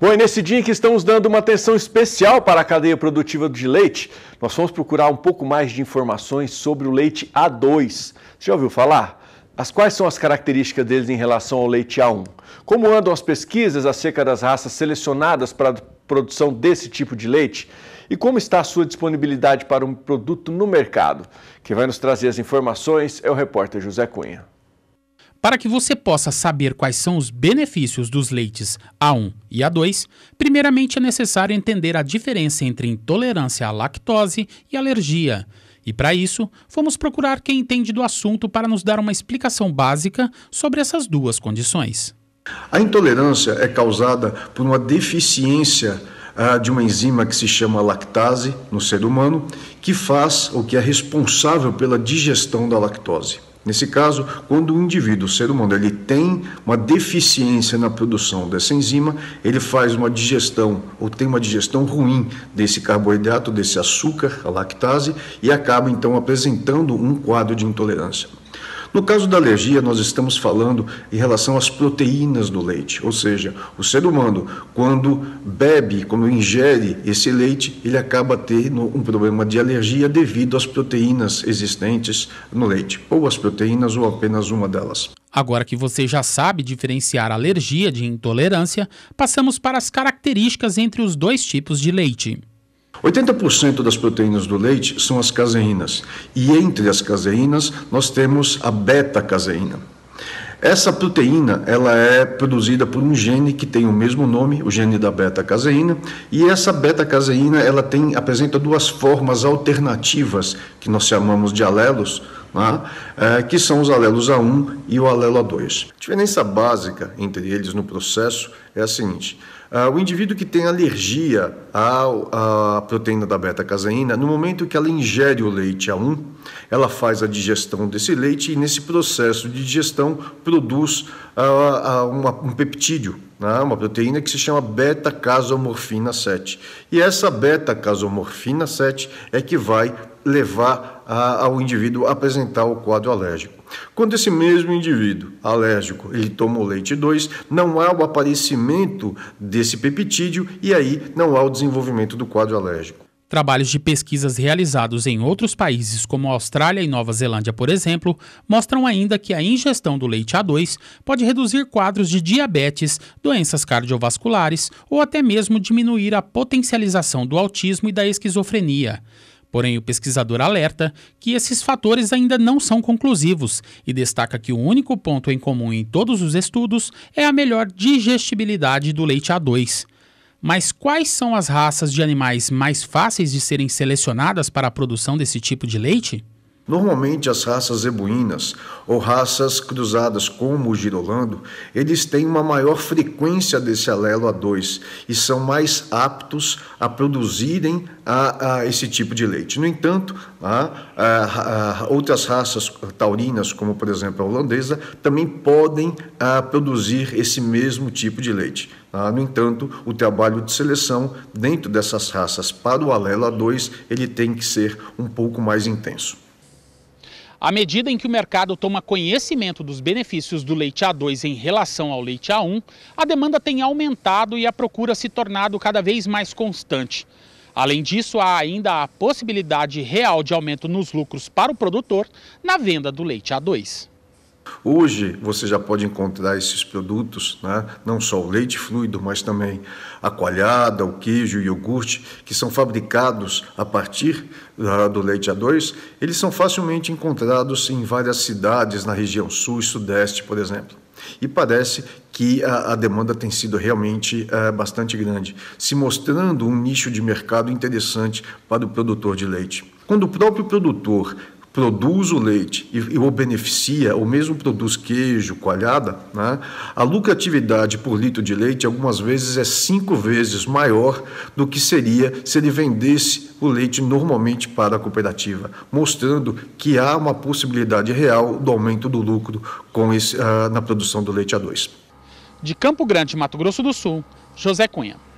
Bom, e nesse dia em que estamos dando uma atenção especial para a cadeia produtiva de leite, nós vamos procurar um pouco mais de informações sobre o leite A2. Você já ouviu falar? As quais são as características deles em relação ao leite A1? Como andam as pesquisas acerca das raças selecionadas para a produção desse tipo de leite? E como está a sua disponibilidade para um produto no mercado? Quem vai nos trazer as informações é o repórter José Cunha. Para que você possa saber quais são os benefícios dos leites A1 e A2, primeiramente é necessário entender a diferença entre intolerância à lactose e alergia. E para isso, fomos procurar quem entende do assunto para nos dar uma explicação básica sobre essas duas condições. A intolerância é causada por uma deficiência de uma enzima que se chama lactase no ser humano, que faz ou que é responsável pela digestão da lactose. Nesse caso, quando o indivíduo, o ser humano, ele tem uma deficiência na produção dessa enzima, ele faz uma digestão ou tem uma digestão ruim desse carboidrato, desse açúcar, a lactase, e acaba então apresentando um quadro de intolerância. No caso da alergia, nós estamos falando em relação às proteínas do leite, ou seja, o ser humano, quando bebe, quando ingere esse leite, ele acaba tendo um problema de alergia devido às proteínas existentes no leite, ou as proteínas ou apenas uma delas. Agora que você já sabe diferenciar alergia de intolerância, passamos para as características entre os dois tipos de leite. 80% das proteínas do leite são as caseínas, e entre as caseínas nós temos a beta-caseína. Essa proteína ela é produzida por um gene que tem o mesmo nome, o gene da beta-caseína, e essa beta-caseína ela tem, apresenta duas formas alternativas que nós chamamos de alelos, é? é, que são os alelos A1 e o alelo A2. A diferença básica entre eles no processo é a seguinte: ah, o indivíduo que tem alergia à, à proteína da beta-caseína, no momento que ela ingere o leite A1, ela faz a digestão desse leite e, nesse processo de digestão, produz ah, uma, um peptídeo, né? uma proteína que se chama beta-casomorfina 7. E essa beta-casomorfina 7 é que vai levar a, ah, ao indivíduo a apresentar o quadro alérgico. Quando esse mesmo indivíduo alérgico ele toma o leite 2, não há o aparecimento desse peptídeo e aí não há o desenvolvimento do quadro alérgico. Trabalhos de pesquisas realizados em outros países, como Austrália e Nova Zelândia, por exemplo, mostram ainda que a ingestão do leite A2 pode reduzir quadros de diabetes, doenças cardiovasculares ou até mesmo diminuir a potencialização do autismo e da esquizofrenia. Porém, o pesquisador alerta que esses fatores ainda não são conclusivos e destaca que o único ponto em comum em todos os estudos é a melhor digestibilidade do leite A2. Mas quais são as raças de animais mais fáceis de serem selecionadas para a produção desse tipo de leite? Normalmente, as raças zebuínas ou raças cruzadas, como o girolando, eles têm uma maior frequência desse alelo A2 e são mais aptos a produzirem a, a esse tipo de leite. No entanto, a, a, outras raças taurinas, como por exemplo a holandesa, também podem produzir esse mesmo tipo de leite. Tá? no entanto, o trabalho de seleção dentro dessas raças para o alelo A2 ele tem que ser um pouco mais intenso. À medida em que o mercado toma conhecimento dos benefícios do leite A2 em relação ao leite A1, a demanda tem aumentado e a procura se tornado cada vez mais constante. Além disso, há ainda a possibilidade real de aumento nos lucros para o produtor na venda do leite A2. Hoje você já pode encontrar esses produtos, né? não só o leite fluido, mas também a coalhada, o queijo, o iogurte, que são fabricados a partir ah, do leite A2. Eles são facilmente encontrados em várias cidades na região sul e sudeste, por exemplo. E parece que a, a demanda tem sido realmente é, bastante grande, se mostrando um nicho de mercado interessante para o produtor de leite. Quando o próprio produtor produz o leite e, o beneficia, ou mesmo produz queijo, coalhada, né? a lucratividade por litro de leite algumas vezes é cinco vezes maior do que seria se ele vendesse o leite normalmente para a cooperativa, mostrando que há uma possibilidade real do aumento do lucro com esse, ah, na produção do leite A2. De Campo Grande, Mato Grosso do Sul, José Cunha.